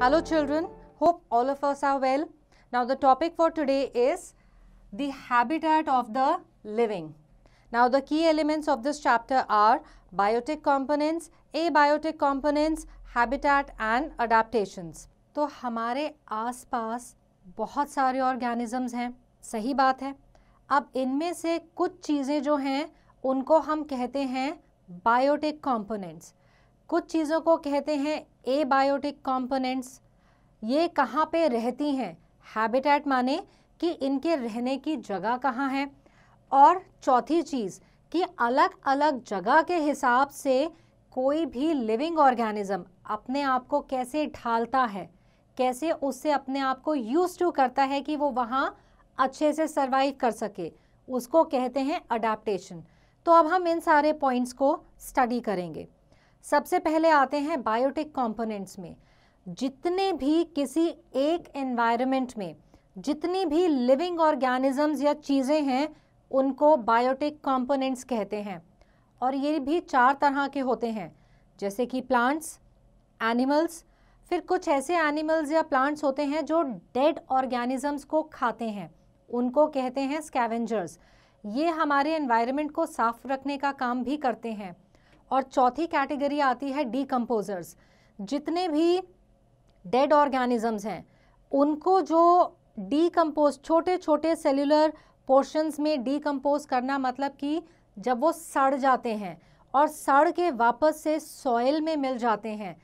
Hello children, hope all of us are well. Now the topic for today is the habitat of the living. Now the key elements of this chapter are biotic components, abiotic components, habitat and adaptations. to hamare aas paas bahut sare organisms hain sahi baat hai ab inme se kuch cheeze jo hain unko hum kehte hain biotic components कुछ चीज़ों को कहते हैं abiotic components ये कहाँ पे रहती हैं हैबिटेट माने कि इनके रहने की जगह कहाँ है और चौथी चीज़ कि अलग अलग जगह के हिसाब से कोई भी लिविंग ऑर्गेनिज्म अपने आप को कैसे ढालता है कैसे उससे अपने आप को यूज टू करता है कि वो वहाँ अच्छे से सर्वाइव कर सके उसको कहते हैं अडेप्टेशन तो अब हम इन सारे पॉइंट्स को स्टडी करेंगे सबसे पहले आते हैं बायोटिक कंपोनेंट्स में जितने भी किसी एक एनवायरनमेंट में जितनी भी लिविंग ऑर्गेनिजम्स या चीज़ें हैं उनको बायोटिक कंपोनेंट्स कहते हैं और ये भी चार तरह के होते हैं जैसे कि प्लांट्स एनिमल्स फिर कुछ ऐसे एनिमल्स या प्लांट्स होते हैं जो डेड ऑर्गेनिजम्स को खाते हैं उनको कहते हैं स्कैवेंजर्स ये हमारे एनवायरनमेंट को साफ रखने का काम भी करते हैं और चौथी कैटेगरी आती है डीकम्पोजर्स जितने भी डेड ऑर्गेनिजम्स हैं उनको जो डीकम्पोज छोटे छोटे सेल्युलर पोर्शंस में डीकम्पोज करना मतलब कि जब वो सड़ जाते हैं और सड़ के वापस से सॉइल में मिल जाते हैं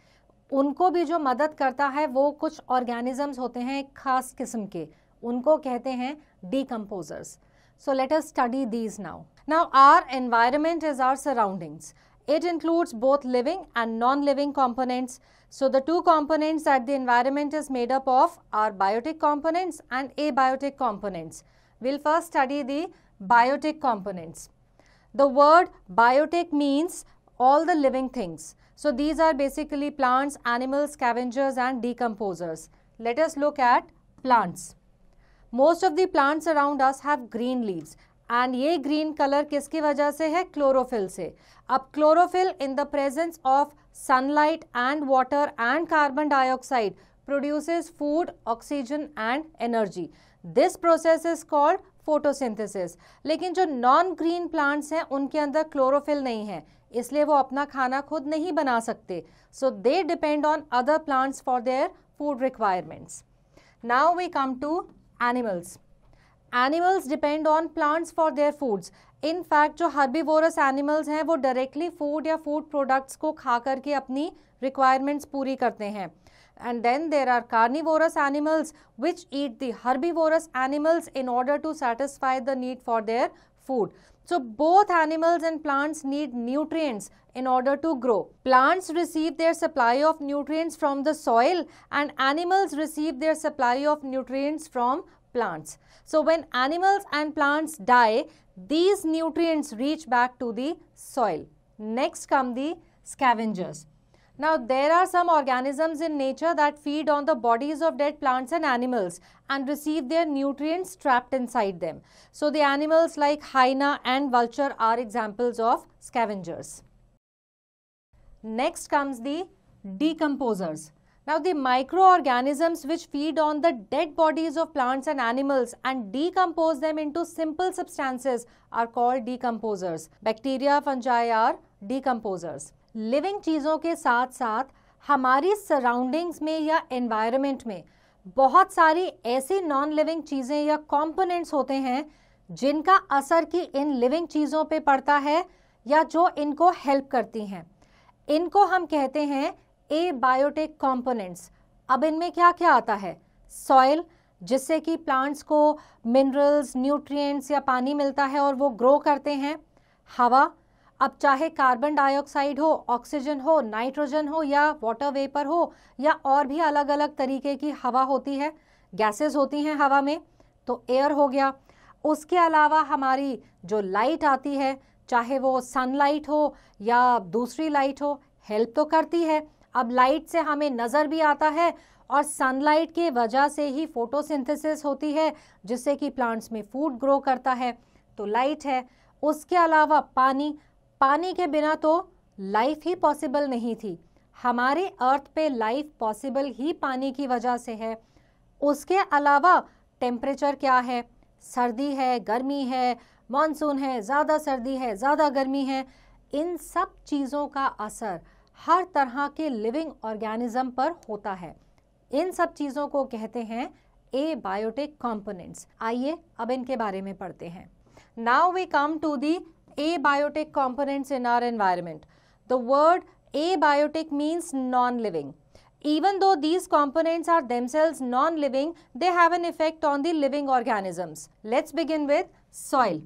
उनको भी जो मदद करता है वो कुछ ऑर्गेनिजम्स होते हैं खास किस्म के उनको कहते हैं decomposers so let us study these now now our environment is our surroundings It includes both living and non-living components. So the two components that the environment is made up of are biotic components and abiotic components. We'll first study the biotic components. The word biotic means all the living things. So these are basically plants, animals, scavengers and decomposers. Let us look at plants. Most of the plants around us have green leaves and ये green colour किसकी वजह से है chlorophyll से अब chlorophyll in the presence of sunlight and water and carbon dioxide produces food oxygen and energy this process is called photosynthesis लेकिन जो non green plants हैं उनके अंदर क्लोरोफिल नहीं है इसलिए वो अपना खाना खुद नहीं बना सकते so they depend on other plants for their food requirements now we come to animals Animals depend on plants for their foods. In fact, जो हर्बीवोरस एनिमल्स हैं वो डायरेक्टली फूड या फूड प्रोडक्ट्स को खा करके अपनी रिक्वायरमेंट्स पूरी करते हैं and then there are carnivorous animals which eat the herbivorous animals in order to satisfy the need for their food. So both animals and plants need nutrients in order to grow. Plants receive their supply of nutrients from the soil and animals receive their supply of nutrients from plants. So, when animals and plants die, these nutrients reach back to the soil. Next come the scavengers. Now, there are some organisms in nature that feed on the bodies of dead plants and animals and receive their nutrients trapped inside them. So, the animals like hyena and vulture are examples of scavengers. Next comes the decomposers. Now, the microorganisms which feed on the dead bodies of plants and animals and decompose them into simple substances are called decomposers. Bacteria, fungi are decomposers. living चीज़ों के साथ साथ हमारी surroundings में या environment में बहुत सारी ऐसी नॉन लिविंग चीज़ें या कंपोनेंट्स होते हैं जिनका असर कि इन लिविंग चीज़ों पे पड़ता है या जो इनको हेल्प करती हैं इनको हम कहते हैं ए बायोटेक कॉम्पोनेंट्स अब इनमें क्या क्या आता है सॉयल जिससे कि प्लांट्स को मिनरल्स न्यूट्रिएंट्स या पानी मिलता है और वो ग्रो करते हैं हवा अब चाहे कार्बन डाइऑक्साइड हो ऑक्सीजन हो नाइट्रोजन हो या वाटर वेपर हो या और भी अलग अलग तरीके की हवा होती है गैसेस होती हैं हवा में तो एयर हो गया उसके अलावा हमारी जो लाइट आती है चाहे वो सनलाइट हो या दूसरी लाइट हो हेल्प तो करती है अब लाइट से हमें नज़र भी आता है और सनलाइट की वजह से ही फोटोसिंथेसिस होती है जिससे कि प्लांट्स में फूड ग्रो करता है तो लाइट है उसके अलावा पानी पानी के बिना तो लाइफ ही पॉसिबल नहीं थी हमारे अर्थ पे लाइफ पॉसिबल ही पानी की वजह से है उसके अलावा टेम्परेचर क्या है सर्दी है गर्मी है मानसून है ज़्यादा सर्दी है ज़्यादा गर्मी है इन सब चीज़ों का असर हर तरह के लिविंग ऑर्गेनिज्म पर होता है इन सब चीज़ों को कहते हैं ए बायोटिक कॉम्पोनेंट्स आइए अब इनके बारे में पढ़ते हैं now we come to the abiotic components in our environment the word abiotic means non living though these components are themselves non living they have an effect on the living organisms let's begin with soil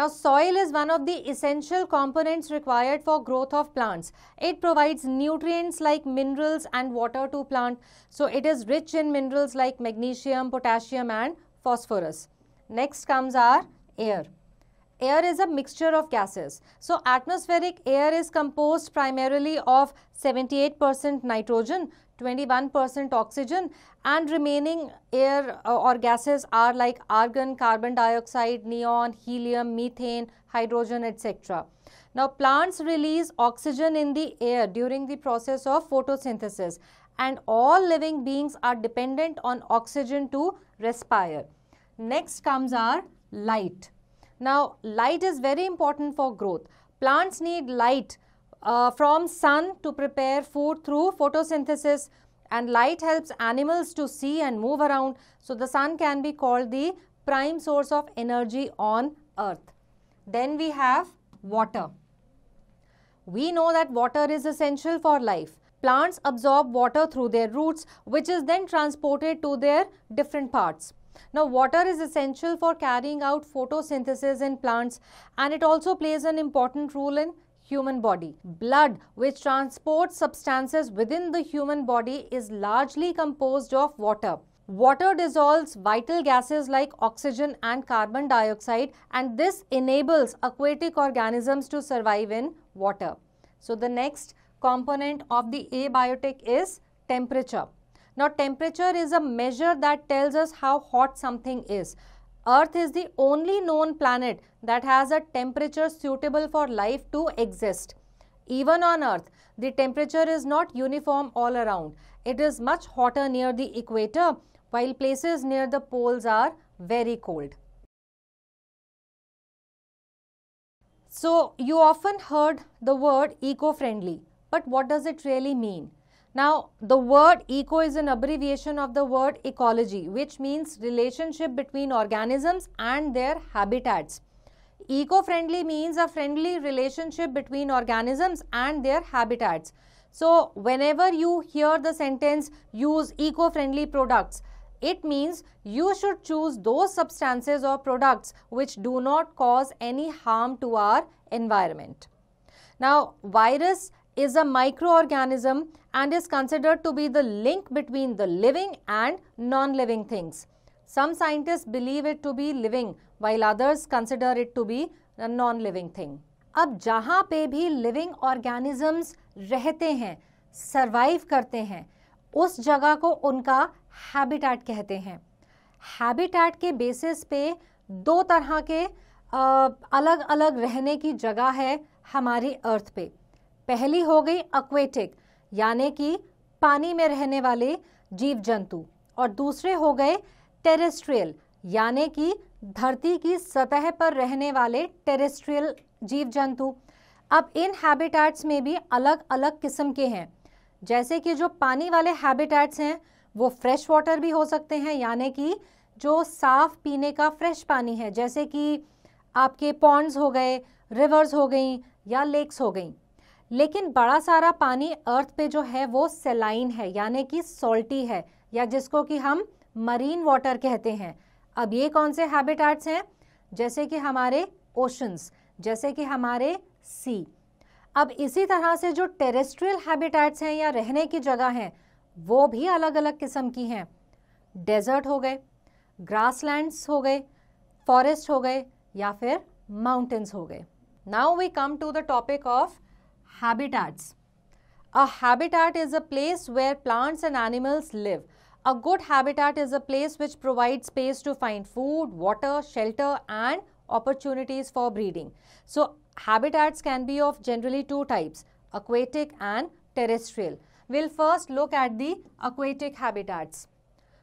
Now, soil is one of the essential components required for growth of plants. It provides nutrients like minerals and water to plant. So, it is rich in minerals like magnesium, potassium and phosphorus. Next comes our air air is a mixture of gases. So atmospheric air is composed primarily of 78% nitrogen, 21% oxygen and remaining air uh, or gases are like argon, carbon dioxide, neon, helium, methane, hydrogen, etc. Now plants release oxygen in the air during the process of photosynthesis and all living beings are dependent on oxygen to respire. Next comes our light. Now, light is very important for growth. Plants need light uh, from sun to prepare food through photosynthesis and light helps animals to see and move around. So, the sun can be called the prime source of energy on earth. Then we have water. We know that water is essential for life. Plants absorb water through their roots which is then transported to their different parts. Now, water is essential for carrying out photosynthesis in plants and it also plays an important role in human body. Blood, which transports substances within the human body, is largely composed of water. Water dissolves vital gases like oxygen and carbon dioxide and this enables aquatic organisms to survive in water. So, the next component of the abiotic is temperature. Now temperature is a measure that tells us how hot something is. Earth is the only known planet that has a temperature suitable for life to exist. Even on Earth, the temperature is not uniform all around. It is much hotter near the equator, while places near the poles are very cold. So, you often heard the word eco-friendly, but what does it really mean? Now, the word eco is an abbreviation of the word ecology, which means relationship between organisms and their habitats. Eco-friendly means a friendly relationship between organisms and their habitats. So, whenever you hear the sentence use eco-friendly products, it means you should choose those substances or products which do not cause any harm to our environment. Now, virus is a microorganism and is considered to be the link between the living and non-living things. Some scientists believe it to be living while others consider it to be a non-living thing. ab jahan pe bhi living organisms rehte hain survive karte hain us jagah ko unka habitat kehte hain habitat ke basis pe do tarah ke अलग अलग रहने की जगह है हमारी अर्थ पे पहली हो गई अक्वेटिक यानी कि पानी में रहने वाले जीव जंतु और दूसरे हो गए टेरेस्ट्रियल यानी कि धरती की सतह पर रहने वाले टेरेस्ट्रियल जीव जंतु अब इन हैबिटेट्स में भी अलग अलग किस्म के हैं जैसे कि जो पानी वाले हैबिटेट्स हैं वो फ्रेश वाटर भी हो सकते हैं यानी कि जो साफ़ पीने का फ्रेश पानी है जैसे कि आपके पॉन्ड्स हो गए रिवर्स हो गई या लेक्स हो गई लेकिन बड़ा सारा पानी अर्थ पे जो है वो सेलाइन है यानी कि सॉल्टी है या जिसको कि हम मरीन वाटर कहते हैं अब ये कौन से हैबिटेट्स हैं जैसे कि हमारे ओशंस जैसे कि हमारे सी अब इसी तरह से जो टेरेस्ट्रियल हैबिटेट्स हैं या रहने की जगह हैं वो भी अलग अलग किस्म की हैं डेजर्ट हो गए ग्रासलैंड्स हो गए फॉरेस्ट हो गए या फिर माउंटेंस हो गए now we come to the topic of habitats. A habitat is a place where plants and animals live. A good habitat is a place which provides space to find food, water, shelter and opportunities for breeding. So, habitats can be of generally two types, aquatic and terrestrial. We'll first look at the aquatic habitats.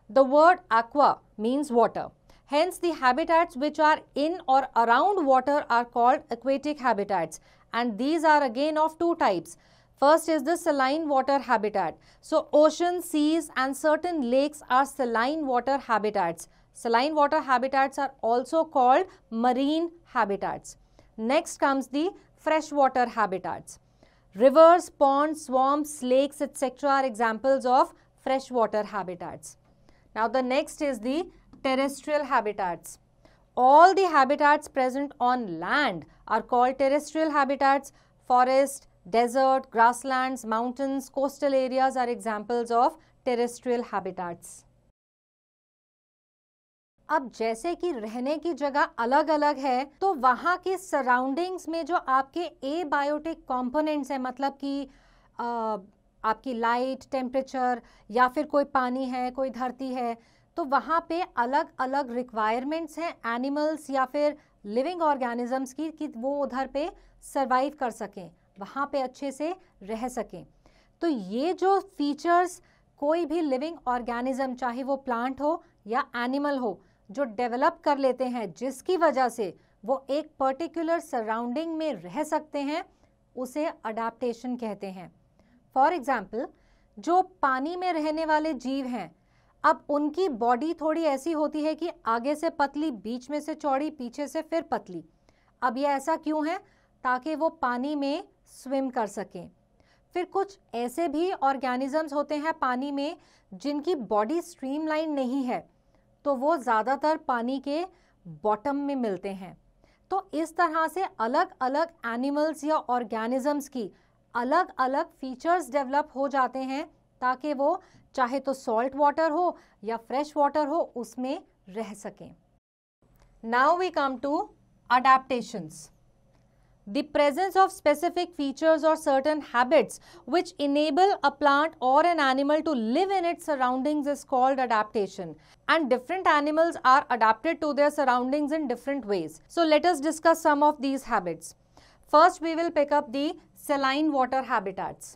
The word aqua means water. Hence, the habitats which are in or around water are called aquatic habitats and these are again of two types. First is the saline water habitat. So ocean, seas and certain lakes are saline water habitats. Saline water habitats are also called marine habitats. Next comes the freshwater habitats. Rivers, ponds, swamps, lakes etc. are examples of freshwater habitats. Now the next is the terrestrial habitats. all the habitats present on land are called terrestrial habitats. Forest, desert, grasslands, mountains, coastal areas are examples of terrestrial habitats. अब जैसे कि रहने की जगह अलग अलग है तो वहाँ के सराउंडिंग्स में जो आपके ए बायोटिक कॉम्पोनेंट्स हैं मतलब कि आपकी लाइट टेम्परेचर या फिर कोई पानी है कोई धरती है तो वहाँ पे अलग अलग रिक्वायरमेंट्स हैं एनिमल्स या फिर लिविंग ऑर्गेनिजम्स की कि वो उधर पे सर्वाइव कर सकें वहाँ पे अच्छे से रह सकें तो ये जो फीचर्स कोई भी लिविंग ऑर्गेनिज्म चाहे वो प्लांट हो या एनिमल हो जो डेवलप कर लेते हैं जिसकी वजह से वो एक पर्टिकुलर सराउंडिंग में रह सकते हैं उसे अडाप्टेशन कहते हैं फॉर एग्ज़ाम्पल जो पानी में रहने वाले जीव हैं अब उनकी बॉडी थोड़ी ऐसी होती है कि आगे से पतली बीच में से चौड़ी पीछे से फिर पतली अब ये ऐसा क्यों है ताकि वो पानी में स्विम कर सकें फिर कुछ ऐसे भी ऑर्गेनिजम्स होते हैं पानी में जिनकी बॉडी स्ट्रीमलाइन नहीं है तो वो ज़्यादातर पानी के बॉटम में मिलते हैं तो इस तरह से अलग अलग एनिमल्स या ऑर्गेनिजम्स की अलग अलग फीचर्स डेवलप हो जाते हैं ताकि वो चाहे तो सॉल्ट वाटर हो या फ्रेश वाटर हो उसमें रह सकें now we come to adaptations the presence of specific features or certain habits which enable a plant or an animal to live in its surroundings is called adaptation and different animals are adapted to their surroundings in different ways so let us discuss some of these habits first we will pick up the saline water habitats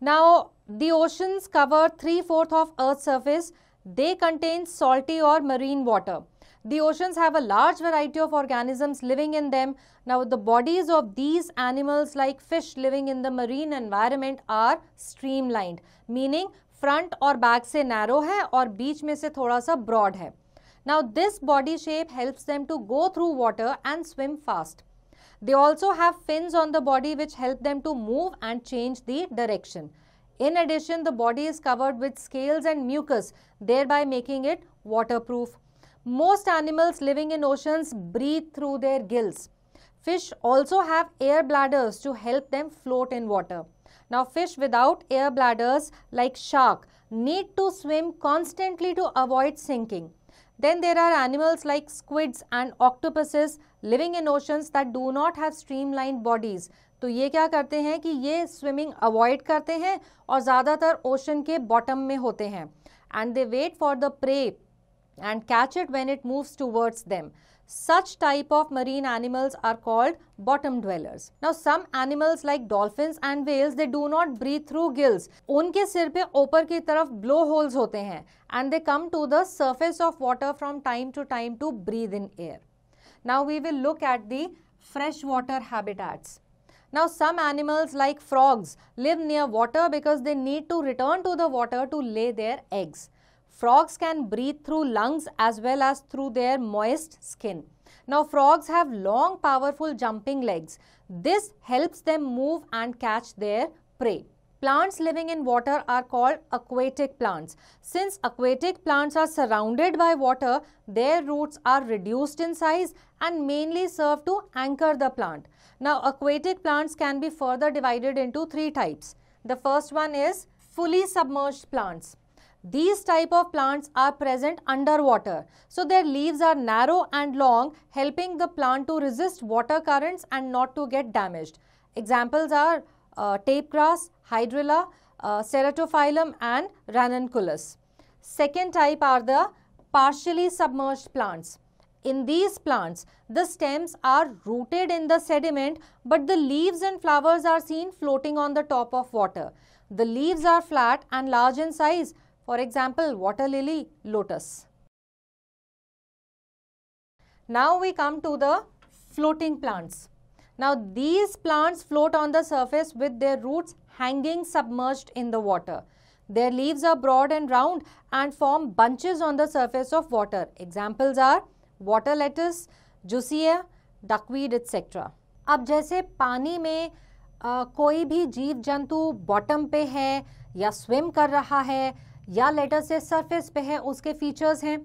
Now, the oceans cover 3 fourths of Earth's surface. They contain salty or marine water. The oceans have a large variety of organisms living in them. Now, the bodies of these animals like fish living in the marine environment are streamlined, meaning or back se narrow hai aur beach बीच se thoda sa broad hai. Now this body shape helps them to go through water and swim fast. They also have fins on the body which help them to move and change the direction. In addition, the body is covered with scales and mucus, thereby making it waterproof. Most animals living in oceans breathe through their gills. Fish also have air bladders to help them float in water. Now, fish without air bladders like shark need to swim constantly to avoid sinking. Then there are animals like squids and octopuses living in oceans that do not have streamlined bodies. तो ये क्या करते हैं कि ये swimming avoid करते हैं और ज़्यादातर ocean के bottom में होते हैं. And they wait for the prey and catch it when it moves towards them. Such type of marine animals are called bottom dwellers. Now some animals like dolphins and whales they do not breathe through gills. उनके सिर पे ऊपर की taraf blow holes होते and they come to the surface of water from time to time to breathe in air. Now we will look at the freshwater habitats. Now some animals like frogs live near water because they need to return to the water to lay their eggs. Frogs can breathe through lungs as well as through their moist skin. Now frogs have long powerful jumping legs. This helps them move and catch their prey. Plants living in water are called aquatic plants. Since aquatic plants are surrounded by water, their roots are reduced in size and mainly serve to anchor the plant. Now, aquatic plants can be further divided into three types. The first one is fully submerged plants. These type of plants are present underwater. So their leaves are narrow and long helping the plant to resist water currents and not to get damaged. Examples are uh, grass, hydrilla, uh, ceratophyllum and ranunculus. Second type are the partially submerged plants. In these plants, the stems are rooted in the sediment but the leaves and flowers are seen floating on the top of water. The leaves are flat and large in size for example, water lily, lotus. Now we come to the floating plants. Now these plants float on the surface with their roots hanging submerged in the water. Their leaves are broad and round and form bunches on the surface of water. Examples are water lettuce, जुसिया duckweed, etc. अब जैसे पानी में आ, कोई भी जीव जंतु bottom पे है या स्विम कर रहा है या लेटर से सरफेस पे है उसके फीचर्स हैं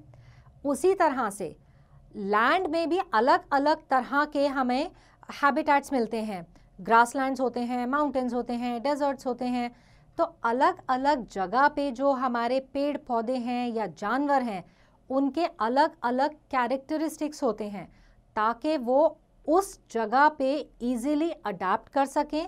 उसी तरह से लैंड में भी अलग अलग तरह के हमें हैबिटेट्स मिलते हैं ग्रासलैंड्स होते हैं माउंटेंस होते हैं डेजर्ट्स होते हैं तो अलग अलग जगह पे जो हमारे पेड़ पौधे हैं या जानवर हैं उनके अलग अलग कैरेक्टरिस्टिक्स होते हैं ताकि वो उस जगह पे इजीली अडाप्ट कर सकें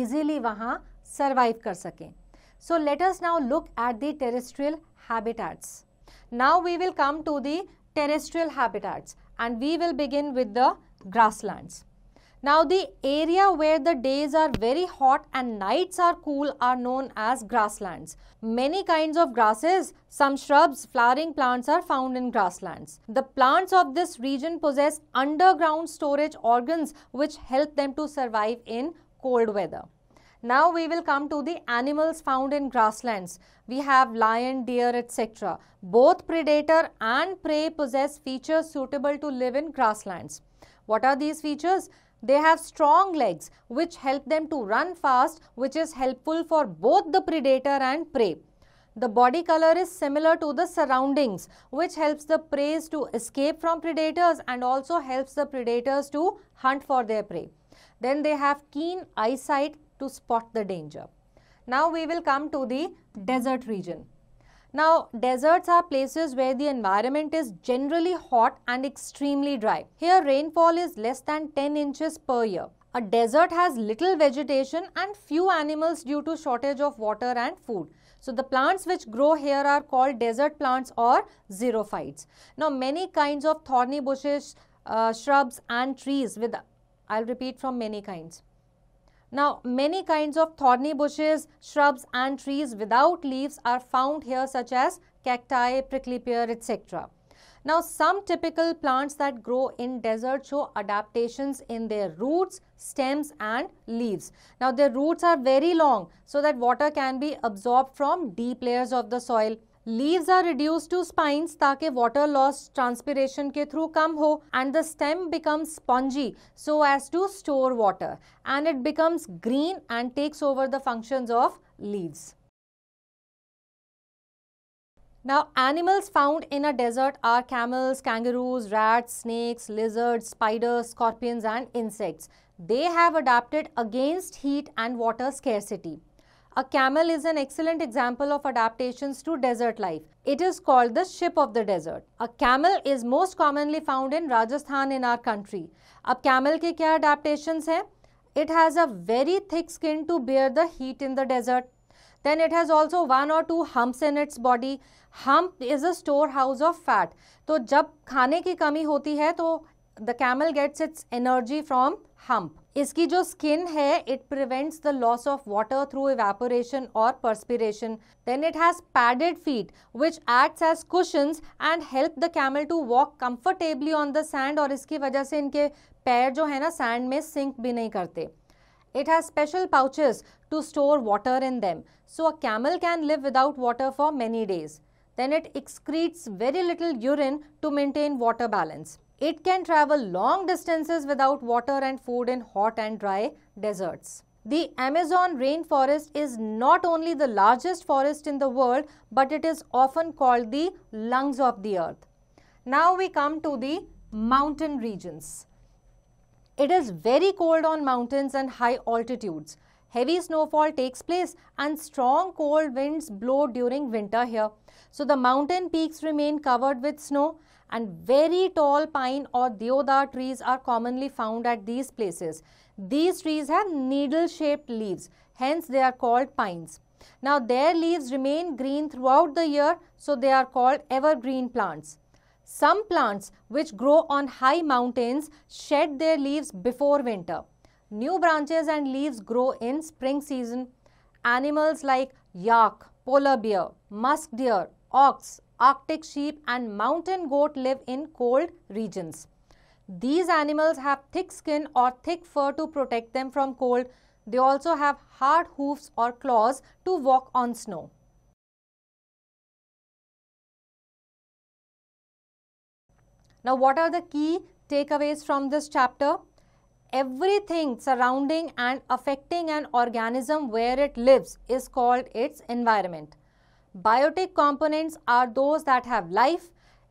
इजीली वहाँ सर्वाइव कर सकें So let us now look at the terrestrial habitats. Now we will come to the terrestrial habitats and we will begin with the grasslands. Now the area where the days are very hot and nights are cool are known as grasslands. Many kinds of grasses, some shrubs, flowering plants are found in grasslands. The plants of this region possess underground storage organs which help them to survive in cold weather. Now we will come to the animals found in grasslands. We have lion, deer, etc. Both predator and prey possess features suitable to live in grasslands. What are these features? They have strong legs which help them to run fast which is helpful for both the predator and prey. The body color is similar to the surroundings which helps the prey to escape from predators and also helps the predators to hunt for their prey. Then they have keen eyesight to spot the danger. Now we will come to the desert region. Now, deserts are places where the environment is generally hot and extremely dry. Here, rainfall is less than 10 inches per year. A desert has little vegetation and few animals due to shortage of water and food. So, the plants which grow here are called desert plants or xerophytes. Now, many kinds of thorny bushes, uh, shrubs and trees with, I'll repeat from many kinds. Now, many kinds of thorny bushes, shrubs and trees without leaves are found here such as cacti, prickly pear, etc. Now, some typical plants that grow in desert show adaptations in their roots, stems and leaves. Now, their roots are very long so that water can be absorbed from deep layers of the soil leaves are reduced to spines ताके water loss transpiration के through come and the stem becomes spongy so as to store water and it becomes green and takes over the functions of leaves. Now animals found in a desert are camels, kangaroos, rats, snakes, lizards, spiders, scorpions and insects. They have adapted against heat and water scarcity. A camel is an excellent example of adaptations to desert life. It is called the ship of the desert. A camel is most commonly found in Rajasthan in our country. A camel के क्या adaptations हैं? It has a very thick skin to bear the heat in the desert. Then it has also one or two humps in its body. Hump is a storehouse of fat. So, जब खाने की कमी the camel gets its energy from hump. इसकी जो skin है it prevents the loss of water through evaporation और perspiration then it has padded feet which acts as cushion and help the camel to walk comfortably on the sand और इसकी वजह से इनके पैर जो है ना सैंड में सिंक भी नहीं करते it has special pouches to store water in them so a camel can live without water for many days then it excretes very little urine to maintain water balance It can travel long distances without water and food in hot and dry deserts. The Amazon rainforest is not only the largest forest in the world, but it is often called the lungs of the earth. Now we come to the mountain regions. It is very cold on mountains and high altitudes. Heavy snowfall takes place and strong cold winds blow during winter here. So the mountain peaks remain covered with snow and very tall pine or deodar trees are commonly found at these places. These trees have needle-shaped leaves, hence they are called pines. Now their leaves remain green throughout the year, so they are called evergreen plants. Some plants which grow on high mountains shed their leaves before winter. New branches and leaves grow in spring season. Animals like yak, polar bear, musk deer, ox, Arctic sheep and mountain goat live in cold regions. These animals have thick skin or thick fur to protect them from cold. They also have hard hoofs or claws to walk on snow. Now, what are the key takeaways from this chapter? Everything surrounding and affecting an organism where it lives is called its environment. Biotic components are those that have life.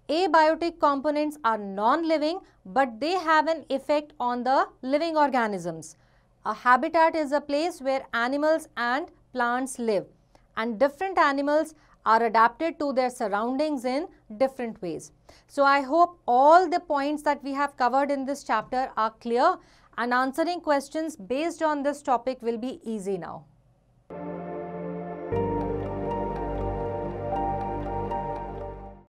Abiotic components are non-living but they have an effect on the living organisms. A habitat is a place where animals and plants live and different animals are adapted to their surroundings in different ways. So I hope all the points that we have covered in this chapter are clear and answering questions based on this topic will be easy now.